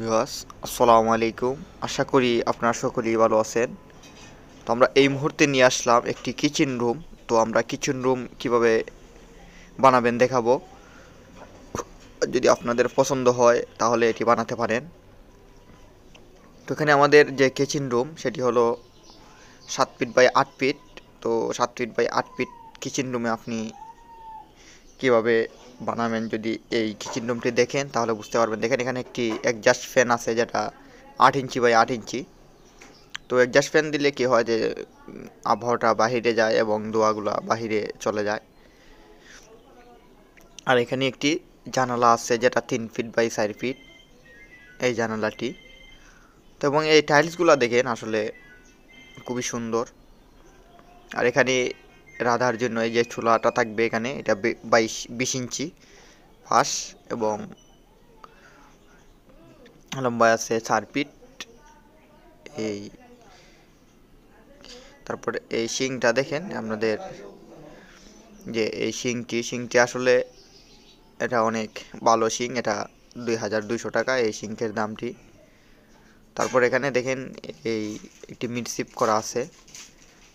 বিভাস আসসালামু আলাইকুম আশা করি আপনারা সকলেই ভালো আছেন তো আমরা এই মুহূর্তে নিয়ে আসলাম একটি কিচেন রুম তো আমরা কিচেন রুম কিভাবে বানাবেন দেখাবো যদি আপনাদের পছন্দ হয় তাহলে এটি বানাতে পারেন তো এখানে আমাদের যে কিচেন রুম সেটি হলো সাত ফিট বাই আট ফিট তো সাত ফিট বাই আট ফিট কিচেন রুমে আপনি কিভাবে বানাবেন যদি এই কিচেন রুমটি দেখেন তাহলে বুঝতে পারবেন দেখেন এখানে একটি অ্যাডজাস্ট ফ্যান আছে যেটা আট ইঞ্চি বাই আট ইঞ্চি তো অ্যাডজাস্ট ফ্যান দিলে কি হয় যে আবহাওয়াটা বাহিরে যায় এবং দোয়াগুলা বাহিরে চলে যায় আর এখানে একটি জানালা আছে যেটা তিন ফিট বাই চার ফিট এই জানালাটি তো এবং এই টাইলসগুলো দেখেন আসলে খুবই সুন্দর আর এখানে রাধার জন্য এই যে ছোলাটা থাকবে এখানে এটা বাইশ বিশ ইঞ্চি ফাঁস এবং লম্বা আছে চার ফিট এই তারপরে এই শিংটা দেখেন আপনাদের যে এই শিংটি শিংটি আসলে এটা অনেক ভালো শিং এটা দুই হাজার দুইশো টাকা এই শিংকের দামটি তারপর এখানে দেখেন এই একটি মিটশিপ করা আছে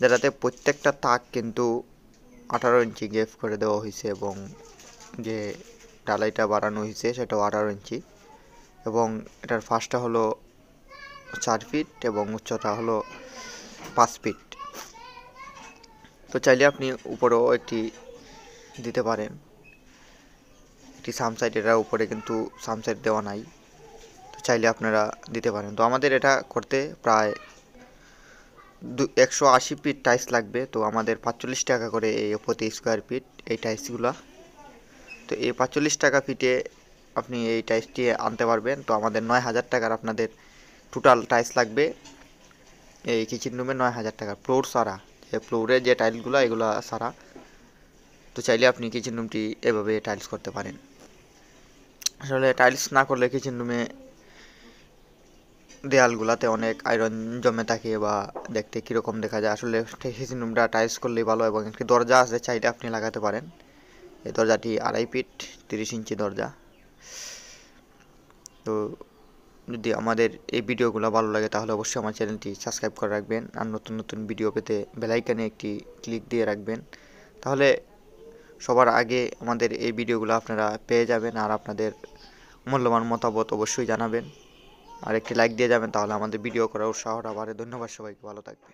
যেটাতে প্রত্যেকটা তাক কিন্তু আঠারো ইঞ্চি গেফ করে দেওয়া হয়েছে এবং যে ডালাইটা বাড়ানো হয়েছে সেটাও আঠারো ইঞ্চি এবং এটার ফার্স্টটা হলো চার ফিট এবং উচ্চতা হলো পাঁচ ফিট তো চাইলে আপনি উপরেও একটি দিতে পারেন একটি সামসাইড এটার উপরে কিন্তু সামসাইড দেওয়া নাই তো চাইলে আপনারা দিতে পারেন তো আমাদের এটা করতে প্রায় একশো আশি ফিট টাইলস লাগবে তো আমাদের পাঁচচল্লিশ টাকা করে এই প্রতি স্কোয়ার ফিট এই টাইলসগুলো তো এই পাঁচচল্লিশ টাকা ফিটে আপনি এই টাইলসটি আনতে পারবেন তো আমাদের নয় হাজার টাকার আপনাদের টোটাল টাইলস লাগবে এই কিচেন রুমে নয় হাজার টাকা ফ্লোর সারা যে ফ্লোরে যে টাইলসগুলো এগুলো সারা তো চাইলে আপনি কিচেন রুমটি এভাবে টাইলস করতে পারেন আসলে টাইলস না করলে কিচেন রুমে দেয়ালগুলাতে অনেক আয়রন জমে থাকে বা দেখতে কীরকম দেখা যায় আসলে হিসিন রুমটা টাইলস করলেই ভালো এবং একটি দরজা আছে চাইলে আপনি লাগাতে পারেন এই দরজাটি আড়াই ফিট তিরিশ ইঞ্চি দরজা তো যদি আমাদের এই ভিডিওগুলো ভালো লাগে তাহলে অবশ্যই আমার চ্যানেলটি সাবস্ক্রাইব করে রাখবেন আর নতুন নতুন ভিডিও পেতে বেলাইকানে একটি ক্লিক দিয়ে রাখবেন তাহলে সবার আগে আমাদের এই ভিডিওগুলো আপনারা পেয়ে যাবেন আর আপনাদের মূল্যবান মতামত অবশ্যই জানাবেন আর একটি লাইক দিয়ে যাবেন তাহলে আমাদের ভিডিও করার উৎসাহটা বাড়ে ধন্যবাদ সবাইকে ভালো থাকবেন